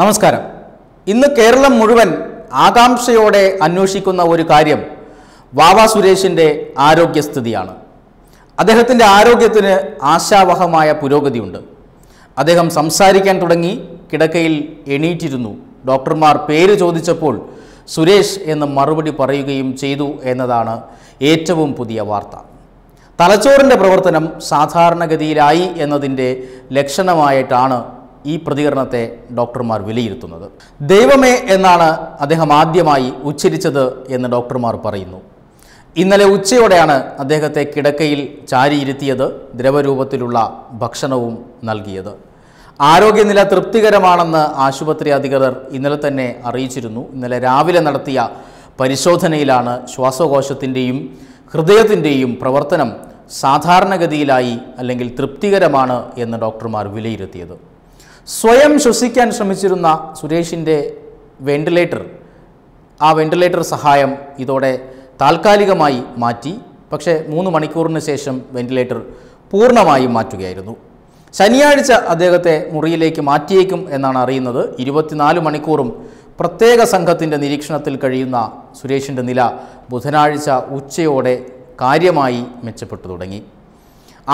നമസ്കാരം ഇന്ന് കേരളം മുഴുവൻ ആകാംക്ഷയോടെ അന്വേഷിക്കുന്ന ഒരു കാര്യം വാവ സുരേഷിൻ്റെ ആരോഗ്യസ്ഥിതിയാണ് അദ്ദേഹത്തിൻ്റെ ആരോഗ്യത്തിന് ആശാവഹമായ പുരോഗതിയുണ്ട് അദ്ദേഹം സംസാരിക്കാൻ തുടങ്ങി കിടക്കയിൽ എണീറ്റിരുന്നു ഡോക്ടർമാർ പേര് ചോദിച്ചപ്പോൾ സുരേഷ് എന്ന് മറുപടി പറയുകയും ചെയ്തു എന്നതാണ് ഏറ്റവും പുതിയ വാർത്ത തലച്ചോറിൻ്റെ പ്രവർത്തനം സാധാരണഗതിയിലായി എന്നതിൻ്റെ ലക്ഷണമായിട്ടാണ് ഈ പ്രതികരണത്തെ ഡോക്ടർമാർ വിലയിരുത്തുന്നത് ദൈവമേ എന്നാണ് അദ്ദേഹം ആദ്യമായി ഉച്ചരിച്ചത് എന്ന് ഡോക്ടർമാർ പറയുന്നു ഇന്നലെ ഉച്ചയോടെയാണ് അദ്ദേഹത്തെ കിടക്കയിൽ ചാരിയിരുത്തിയത് ദ്രവരൂപത്തിലുള്ള ഭക്ഷണവും നൽകിയത് ആരോഗ്യനില തൃപ്തികരമാണെന്ന് ആശുപത്രി അധികൃതർ ഇന്നലെ തന്നെ അറിയിച്ചിരുന്നു ഇന്നലെ രാവിലെ നടത്തിയ പരിശോധനയിലാണ് ശ്വാസകോശത്തിൻ്റെയും ഹൃദയത്തിൻ്റെയും പ്രവർത്തനം സാധാരണഗതിയിലായി അല്ലെങ്കിൽ തൃപ്തികരമാണ് എന്ന് ഡോക്ടർമാർ വിലയിരുത്തിയത് സ്വയം ശ്വസിക്കാൻ ശ്രമിച്ചിരുന്ന സുരേഷിൻ്റെ വെന്റിലേറ്റർ ആ വെന്റിലേറ്റർ സഹായം ഇതോടെ താൽക്കാലികമായി മാറ്റി പക്ഷേ മൂന്ന് മണിക്കൂറിന് ശേഷം വെന്റിലേറ്റർ പൂർണ്ണമായും മാറ്റുകയായിരുന്നു ശനിയാഴ്ച അദ്ദേഹത്തെ മുറിയിലേക്ക് മാറ്റിയേക്കും എന്നാണ് അറിയുന്നത് ഇരുപത്തിനാല് മണിക്കൂറും പ്രത്യേക സംഘത്തിൻ്റെ നിരീക്ഷണത്തിൽ കഴിയുന്ന സുരേഷിൻ്റെ നില ബുധനാഴ്ച ഉച്ചയോടെ കാര്യമായി മെച്ചപ്പെട്ടു തുടങ്ങി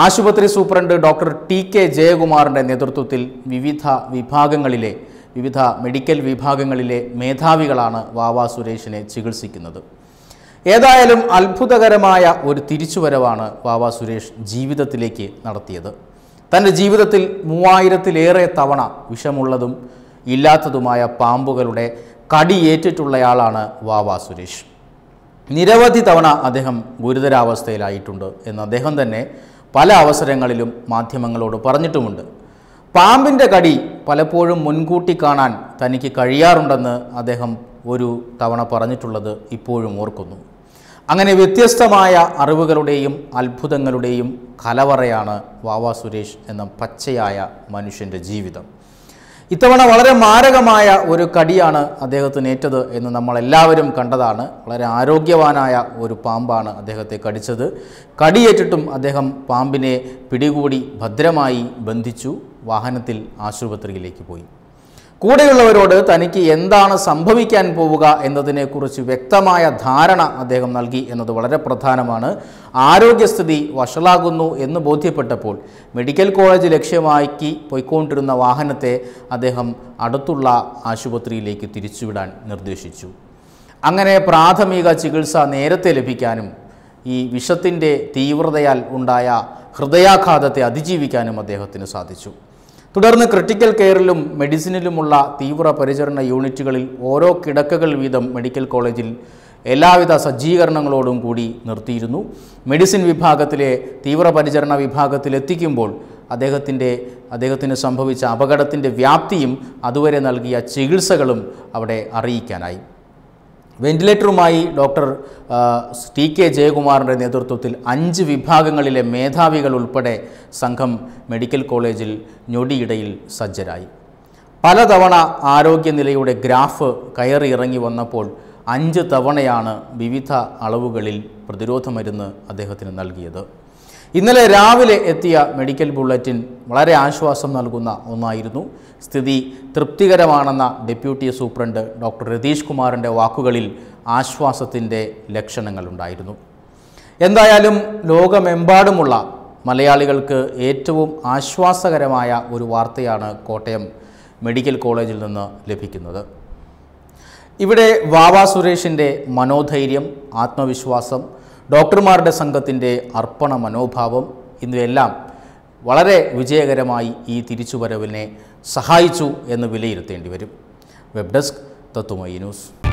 ആശുപത്രി സൂപ്രണ്ട് ഡോക്ടർ ടി കെ ജയകുമാറിൻ്റെ നേതൃത്വത്തിൽ വിവിധ വിഭാഗങ്ങളിലെ വിവിധ മെഡിക്കൽ വിഭാഗങ്ങളിലെ മേധാവികളാണ് വാവ സുരേഷിനെ ചികിത്സിക്കുന്നത് ഏതായാലും അത്ഭുതകരമായ ഒരു തിരിച്ചുവരവാണ് വാവ സുരേഷ് ജീവിതത്തിലേക്ക് നടത്തിയത് തൻ്റെ ജീവിതത്തിൽ മൂവായിരത്തിലേറെ തവണ വിഷമുള്ളതും ഇല്ലാത്തതുമായ പാമ്പുകളുടെ കടിയേറ്റിട്ടുള്ളയാളാണ് വാവ സുരേഷ് നിരവധി തവണ അദ്ദേഹം ഗുരുതരാവസ്ഥയിലായിട്ടുണ്ട് എന്ന് അദ്ദേഹം തന്നെ പല അവസരങ്ങളിലും മാധ്യമങ്ങളോട് പറഞ്ഞിട്ടുമുണ്ട് പാമ്പിൻ്റെ കടി പലപ്പോഴും മുൻകൂട്ടി കാണാൻ തനിക്ക് കഴിയാറുണ്ടെന്ന് അദ്ദേഹം ഒരു തവണ പറഞ്ഞിട്ടുള്ളത് ഇപ്പോഴും ഓർക്കുന്നു അങ്ങനെ വ്യത്യസ്തമായ അറിവുകളുടെയും അത്ഭുതങ്ങളുടെയും കലവറയാണ് വാവാ സുരേഷ് എന്ന പച്ചയായ മനുഷ്യൻ്റെ ജീവിതം ഇത്തവണ വളരെ മാരകമായ ഒരു കടിയാണ് അദ്ദേഹത്തിന് ഏറ്റത് എന്ന് നമ്മളെല്ലാവരും കണ്ടതാണ് വളരെ ആരോഗ്യവാനായ ഒരു പാമ്പാണ് അദ്ദേഹത്തെ കടിച്ചത് കടിയേറ്റിട്ടും അദ്ദേഹം പാമ്പിനെ പിടികൂടി ഭദ്രമായി ബന്ധിച്ചു വാഹനത്തിൽ ആശുപത്രിയിലേക്ക് പോയി കൂടെയുള്ളവരോട് തനിക്ക് എന്താണ് സംഭവിക്കാൻ പോവുക എന്നതിനെക്കുറിച്ച് വ്യക്തമായ ധാരണ അദ്ദേഹം നൽകി എന്നത് വളരെ പ്രധാനമാണ് ആരോഗ്യസ്ഥിതി വഷളാകുന്നു എന്ന് ബോധ്യപ്പെട്ടപ്പോൾ മെഡിക്കൽ കോളേജ് ലക്ഷ്യമാക്കി പോയിക്കൊണ്ടിരുന്ന വാഹനത്തെ അദ്ദേഹം അടുത്തുള്ള ആശുപത്രിയിലേക്ക് തിരിച്ചുവിടാൻ നിർദ്ദേശിച്ചു അങ്ങനെ പ്രാഥമിക ചികിത്സ നേരത്തെ ലഭിക്കാനും ഈ വിഷത്തിൻ്റെ തീവ്രതയാൽ ഉണ്ടായ ഹൃദയാഘാതത്തെ അതിജീവിക്കാനും അദ്ദേഹത്തിന് സാധിച്ചു തുടർന്ന് ക്രിട്ടിക്കൽ കെയറിലും മെഡിസിനിലുമുള്ള തീവ്ര പരിചരണ യൂണിറ്റുകളിൽ ഓരോ കിടക്കകൾ വീതം മെഡിക്കൽ കോളേജിൽ എല്ലാവിധ സജ്ജീകരണങ്ങളോടും കൂടി നിർത്തിയിരുന്നു മെഡിസിൻ വിഭാഗത്തിലെ തീവ്രപരിചരണ വിഭാഗത്തിലെത്തിക്കുമ്പോൾ അദ്ദേഹത്തിൻ്റെ അദ്ദേഹത്തിന് സംഭവിച്ച അപകടത്തിൻ്റെ വ്യാപ്തിയും അതുവരെ നൽകിയ ചികിത്സകളും അവിടെ അറിയിക്കാനായി വെന്റിലേറ്ററുമായി ഡോക്ടർ ടി കെ ജയകുമാറിൻ്റെ നേതൃത്വത്തിൽ അഞ്ച് വിഭാഗങ്ങളിലെ മേധാവികൾ ഉൾപ്പെടെ സംഘം മെഡിക്കൽ കോളേജിൽ ഞൊടിയിടയിൽ സജ്ജരായി പലതവണ ആരോഗ്യനിലയുടെ ഗ്രാഫ് കയറി ഇറങ്ങി വന്നപ്പോൾ അഞ്ച് തവണയാണ് വിവിധ അളവുകളിൽ പ്രതിരോധ മരുന്ന് അദ്ദേഹത്തിന് നൽകിയത് ഇന്നലെ രാവിലെ എത്തിയ മെഡിക്കൽ ബുള്ളറ്റിൻ വളരെ ആശ്വാസം നൽകുന്ന ഒന്നായിരുന്നു സ്ഥിതി തൃപ്തികരമാണെന്ന ഡെപ്യൂട്ടി സൂപ്രണ്ട് ഡോക്ടർ രതീഷ് കുമാറിൻ്റെ വാക്കുകളിൽ ആശ്വാസത്തിൻ്റെ ലക്ഷണങ്ങളുണ്ടായിരുന്നു എന്തായാലും ലോകമെമ്പാടുമുള്ള മലയാളികൾക്ക് ഏറ്റവും ആശ്വാസകരമായ ഒരു വാർത്തയാണ് കോട്ടയം മെഡിക്കൽ കോളേജിൽ നിന്ന് ലഭിക്കുന്നത് ഇവിടെ വാവാ സുരേഷിൻ്റെ മനോധൈര്യം ആത്മവിശ്വാസം ഡോക്ടർമാരുടെ സംഘത്തിൻ്റെ അർപ്പണ മനോഭാവം എന്നിവയെല്ലാം വളരെ വിജയകരമായി ഈ തിരിച്ചുവരവിനെ സഹായിച്ചു എന്ന് വിലയിരുത്തേണ്ടി വരും വെബ് ഡെസ്ക് തത്വമയി ന്യൂസ്